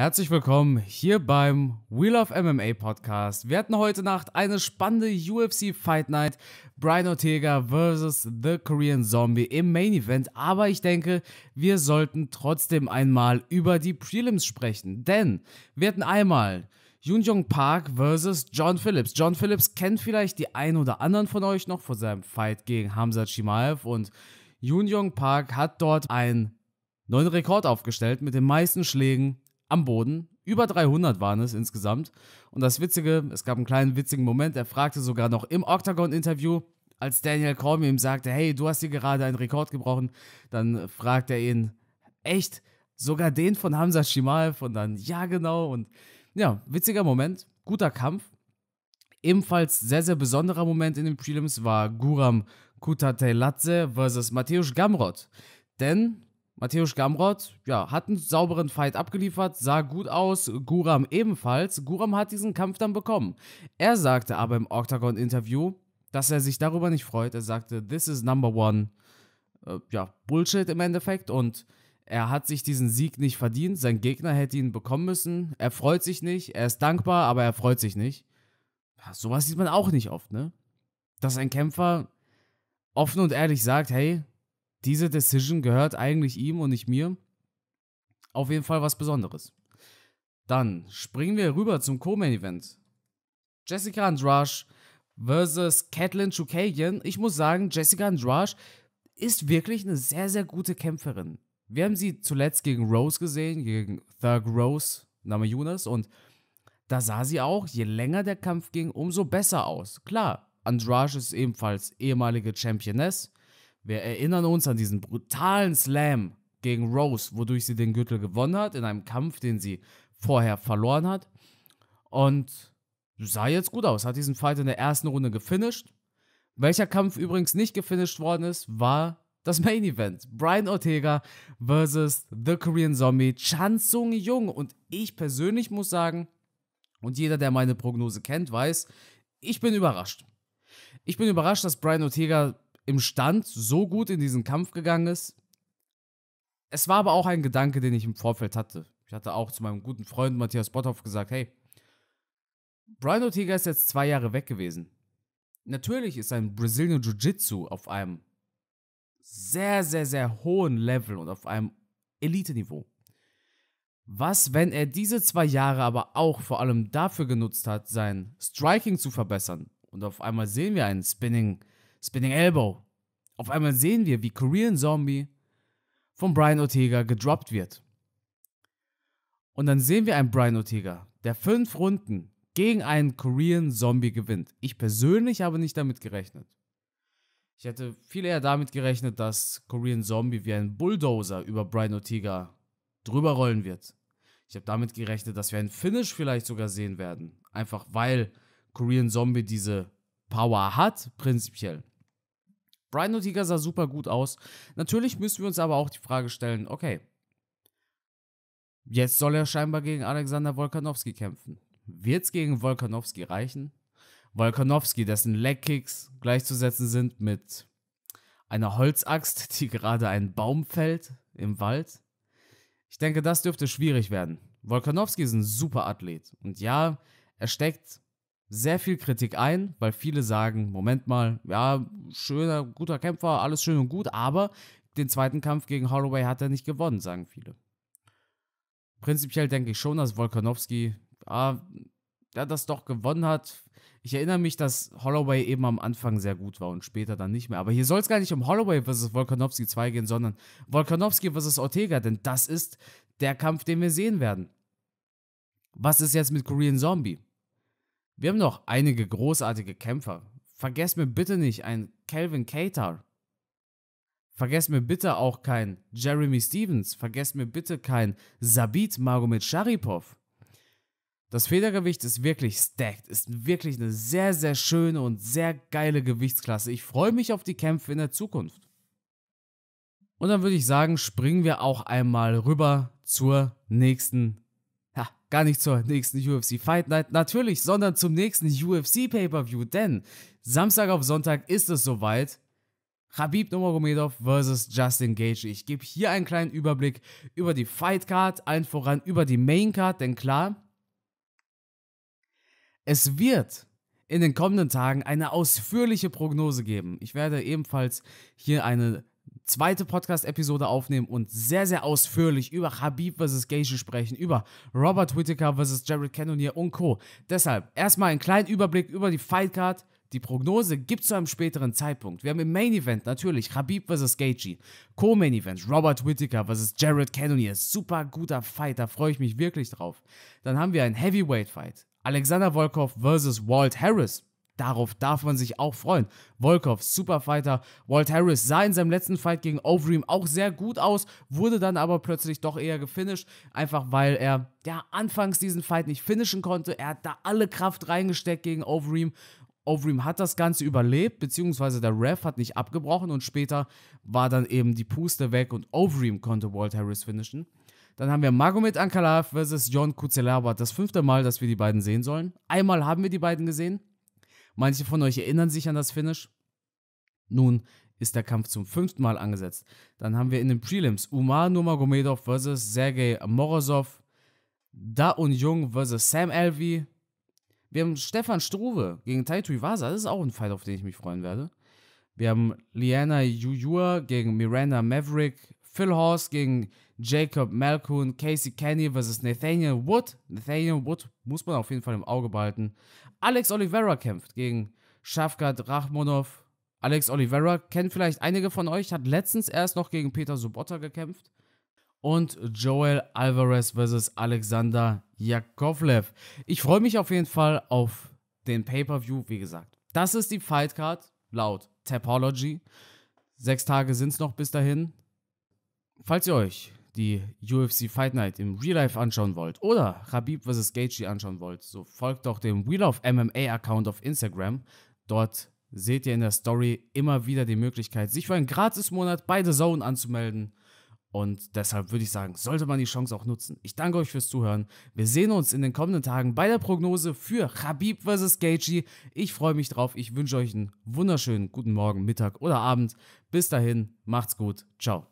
Herzlich willkommen hier beim Wheel of MMA Podcast. Wir hatten heute Nacht eine spannende UFC Fight Night. Brian Ortega versus The Korean Zombie im Main Event. Aber ich denke, wir sollten trotzdem einmal über die Prelims sprechen. Denn wir hatten einmal Yoon Jong Park versus John Phillips. John Phillips kennt vielleicht die einen oder anderen von euch noch von seinem Fight gegen Hamza Chimaev. Und Yoon Jong Park hat dort einen neuen Rekord aufgestellt mit den meisten Schlägen am Boden. Über 300 waren es insgesamt. Und das Witzige, es gab einen kleinen witzigen Moment, er fragte sogar noch im Octagon-Interview, als Daniel Cormier ihm sagte, hey, du hast hier gerade einen Rekord gebrochen, dann fragt er ihn, echt, sogar den von Hamza Shimaev und dann, ja genau. Und ja, witziger Moment, guter Kampf. Ebenfalls sehr, sehr besonderer Moment in den Prelims war Guram Kutateladze versus Mateusz Gamrot. Denn Matthäus Gamrot, ja, hat einen sauberen Fight abgeliefert, sah gut aus, Guram ebenfalls. Guram hat diesen Kampf dann bekommen. Er sagte aber im Octagon-Interview, dass er sich darüber nicht freut. Er sagte, this is number one. Äh, ja, Bullshit im Endeffekt und er hat sich diesen Sieg nicht verdient. Sein Gegner hätte ihn bekommen müssen. Er freut sich nicht, er ist dankbar, aber er freut sich nicht. Ja, sowas sieht man auch nicht oft, ne? Dass ein Kämpfer offen und ehrlich sagt, hey, diese Decision gehört eigentlich ihm und nicht mir. Auf jeden Fall was Besonderes. Dann springen wir rüber zum Co-Main-Event. Jessica Andrasch versus Catelyn Chukagian. Ich muss sagen, Jessica Andrasch ist wirklich eine sehr, sehr gute Kämpferin. Wir haben sie zuletzt gegen Rose gesehen, gegen Thug Rose, Name Yunus, und da sah sie auch, je länger der Kampf ging, umso besser aus. Klar, Andrasch ist ebenfalls ehemalige Championess, wir erinnern uns an diesen brutalen Slam gegen Rose, wodurch sie den Gürtel gewonnen hat, in einem Kampf, den sie vorher verloren hat. Und sah jetzt gut aus, hat diesen Fight in der ersten Runde gefinisht. Welcher Kampf übrigens nicht gefinisht worden ist, war das Main Event. Brian Ortega versus The Korean Zombie Chan Sung Jung. Und ich persönlich muss sagen, und jeder, der meine Prognose kennt, weiß, ich bin überrascht. Ich bin überrascht, dass Brian Ortega im Stand so gut in diesen Kampf gegangen ist. Es war aber auch ein Gedanke, den ich im Vorfeld hatte. Ich hatte auch zu meinem guten Freund Matthias Botthoff gesagt, hey, Brian Ortega ist jetzt zwei Jahre weg gewesen. Natürlich ist sein Brazilian Jiu-Jitsu auf einem sehr, sehr, sehr hohen Level und auf einem Elite-Niveau. Was, wenn er diese zwei Jahre aber auch vor allem dafür genutzt hat, sein Striking zu verbessern? Und auf einmal sehen wir einen Spinning Spinning Elbow. Auf einmal sehen wir, wie Korean Zombie von Brian Ortega gedroppt wird. Und dann sehen wir einen Brian Ortega, der fünf Runden gegen einen Korean Zombie gewinnt. Ich persönlich habe nicht damit gerechnet. Ich hätte viel eher damit gerechnet, dass Korean Zombie wie ein Bulldozer über Brian Ortega drüber rollen wird. Ich habe damit gerechnet, dass wir einen Finish vielleicht sogar sehen werden. Einfach weil Korean Zombie diese Power hat, prinzipiell. Brian Ortega sah super gut aus. Natürlich müssen wir uns aber auch die Frage stellen, okay, jetzt soll er scheinbar gegen Alexander Wolkanowski kämpfen. Wird es gegen Wolkanowski reichen? Wolkanowski, dessen Legkicks gleichzusetzen sind mit einer Holzaxt, die gerade einen Baum fällt im Wald. Ich denke, das dürfte schwierig werden. Wolkanowski ist ein super Athlet. Und ja, er steckt sehr viel Kritik ein, weil viele sagen, Moment mal, ja, schöner, guter Kämpfer, alles schön und gut, aber den zweiten Kampf gegen Holloway hat er nicht gewonnen, sagen viele. Prinzipiell denke ich schon, dass Volkanowski ah, ja, das doch gewonnen hat. Ich erinnere mich, dass Holloway eben am Anfang sehr gut war und später dann nicht mehr. Aber hier soll es gar nicht um Holloway vs. Volkanowski 2 gehen, sondern Volkanowski vs. Ortega, denn das ist der Kampf, den wir sehen werden. Was ist jetzt mit Korean Zombie? Wir haben noch einige großartige Kämpfer. Vergesst mir bitte nicht einen Calvin Cater. Vergesst mir bitte auch keinen Jeremy Stevens. Vergesst mir bitte keinen Sabit Magomed Sharipov. Das Federgewicht ist wirklich stacked, ist wirklich eine sehr, sehr schöne und sehr geile Gewichtsklasse. Ich freue mich auf die Kämpfe in der Zukunft. Und dann würde ich sagen, springen wir auch einmal rüber zur nächsten Gar nicht zur nächsten UFC Fight Night, natürlich, sondern zum nächsten UFC Pay-Per-View. Denn Samstag auf Sonntag ist es soweit. Habib Nurmagomedov vs. Justin Gage. Ich gebe hier einen kleinen Überblick über die Fight Card, allen voran über die Main Card, denn klar, es wird in den kommenden Tagen eine ausführliche Prognose geben. Ich werde ebenfalls hier eine zweite Podcast-Episode aufnehmen und sehr, sehr ausführlich über Habib vs. Geishi sprechen, über Robert Whittaker vs. Jared Cannonier und Co. Deshalb erstmal einen kleinen Überblick über die Fightcard. Die Prognose gibt zu einem späteren Zeitpunkt. Wir haben im Main Event natürlich Habib vs. Gaethje, Co-Main Event Robert Whittaker vs. Jared Cannonier. Super guter Fight, da freue ich mich wirklich drauf. Dann haben wir einen Heavyweight Fight. Alexander Volkov vs. Walt Harris darauf darf man sich auch freuen. Volkov, Superfighter, Walt Harris sah in seinem letzten Fight gegen Overeem auch sehr gut aus, wurde dann aber plötzlich doch eher gefinisht, einfach weil er ja anfangs diesen Fight nicht finishen konnte. Er hat da alle Kraft reingesteckt gegen Overeem. Overeem hat das Ganze überlebt, beziehungsweise der Ref hat nicht abgebrochen und später war dann eben die Puste weg und Overeem konnte Walt Harris finishen. Dann haben wir Magomed Ankalaev versus John Kuzelaba. Das fünfte Mal, dass wir die beiden sehen sollen. Einmal haben wir die beiden gesehen, Manche von euch erinnern sich an das Finish. Nun ist der Kampf zum fünften Mal angesetzt. Dann haben wir in den Prelims Umar Nurmagomedov vs. Sergei Morozov, Da und Jung vs. Sam Alvey. Wir haben Stefan Struve gegen Taito Iwasa. Das ist auch ein Fight, auf den ich mich freuen werde. Wir haben Liana Jujua gegen Miranda Maverick. Phil Horst gegen Jacob Malcoon, Casey Kenny versus Nathaniel Wood. Nathaniel Wood muss man auf jeden Fall im Auge behalten. Alex Oliveira kämpft gegen Shafkat Rachmonov. Alex Oliveira kennt vielleicht einige von euch, hat letztens erst noch gegen Peter Subotta gekämpft. Und Joel Alvarez versus Alexander Jakovlev. Ich freue mich auf jeden Fall auf den Pay-Per-View, wie gesagt. Das ist die Fight Card laut Tapology. Sechs Tage sind es noch bis dahin. Falls ihr euch die UFC Fight Night im Real Life anschauen wollt oder Habib vs. Gaethje anschauen wollt, so folgt doch dem Wheel of MMA Account auf Instagram. Dort seht ihr in der Story immer wieder die Möglichkeit, sich für einen Gratis-Monat bei The Zone anzumelden. Und deshalb würde ich sagen, sollte man die Chance auch nutzen. Ich danke euch fürs Zuhören. Wir sehen uns in den kommenden Tagen bei der Prognose für Habib vs. Gaethje. Ich freue mich drauf. Ich wünsche euch einen wunderschönen guten Morgen, Mittag oder Abend. Bis dahin, macht's gut. Ciao.